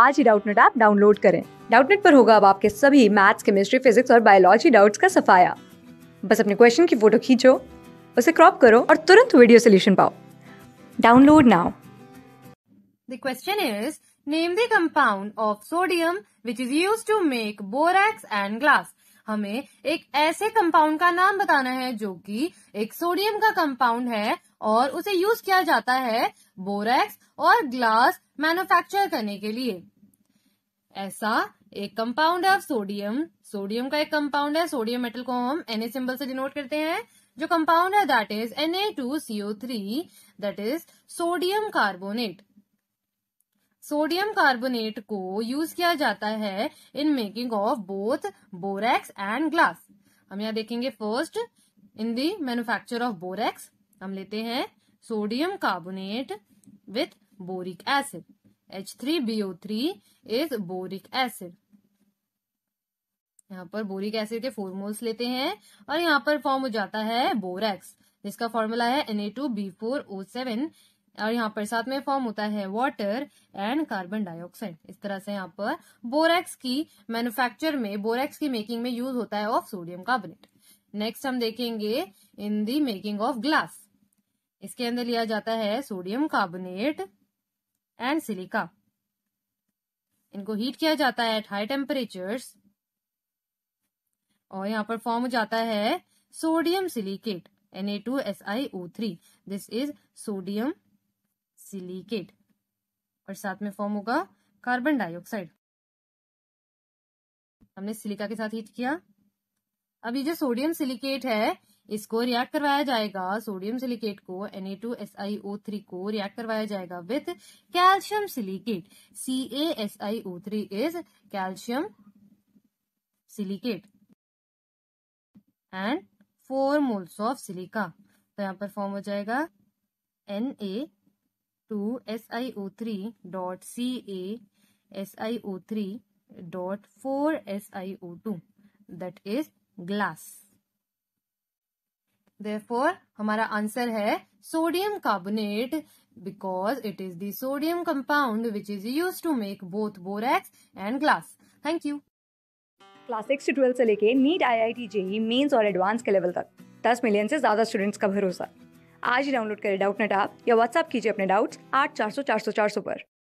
आज ही Doubtnut app download करें डाउटनेट पर होगा अब आपके सभी मैथ्स केमिस्ट्री फिजिक्स और बायोलॉजी डाउट्स का सफाया बस अपने क्वेश्चन की फोटो खींचो उसे क्रॉप करो और तुरंत वीडियो सोल्यूशन पाओ download now the question is name the compound of sodium which is use to make borax and glass हमें एक ऐसे कंपाउंड का नाम बताना है जो कि एक सोडियम का कंपाउंड है और उसे यूज किया जाता है बोरेक्स और ग्लास मैन्युफैक्चर करने के लिए ऐसा एक कंपाउंड है सोडियम सोडियम का एक कंपाउंड है सोडियम मेटल को हम एन सिंबल से डिनोट करते हैं जो कंपाउंड है that is N A two CO three that is sodium carbonate sodium carbonate को यूज किया जाता है in making of both borax and glass हम यहाँ देखेंगे first in the manufacture of borax हम लेते हैं sodium carbonate with boric acid. H3BO3 is boric acid. यहाँ पर बोरिक एसिड के फॉर्मूल्स लेते हैं और यहाँ पर फॉर्म हो जाता है बोरेक्स जिसका फॉर्मूला है N two B four O seven और यहाँ पर साथ में फॉर्म होता है वाटर एंड कार्बन डाइऑक्साइड इस तरह से यहाँ पर बोरेक्स की मैन्युफैक्चर में बोरेक्स की मेकिंग में यूज होता है ऑफ सोडियम कार्बोनेट नेक्स्ट हम देखेंगे in the making of glass इसके अंदर लिया जाता है सोडियम कार्बोनेट एंड सिलिका इनको हीट किया जाता है एट हाई टेम्परेचर्स और यहाँ पर फॉर्म हो जाता है sodium silicate three this is sodium silicate और साथ में फॉर्म होगा कार्बन डाइऑक्साइड हमने सिलिका के साथ हीट किया अब ये जो सोडियम सिलिकेट है इसको रिएक्ट करवाया जाएगा सोडियम सिलिकेट को Na2SiO3 को रिएक्ट करवाया जाएगा with calcium silicate CaSiO3 is calcium silicate and four moles of silica तो यहाँ पर फॉर्म हो जाएगा N A two S I O three dot C A S I O three dot four S I O two that is glass therefore हमारा answer है sodium carbonate because it is the sodium compound which is use to make both borax and glass thank you class six twelfth से लेके NEET I I T JEE mains और advance के level तक दस million से ज़्यादा students का भरोसा आज ही डाउनलोड करें डाउट नेट आप या व्हाट्सअप कीजिए अपने डाउट्स आठ चार सौ चार सौ चार सौ पर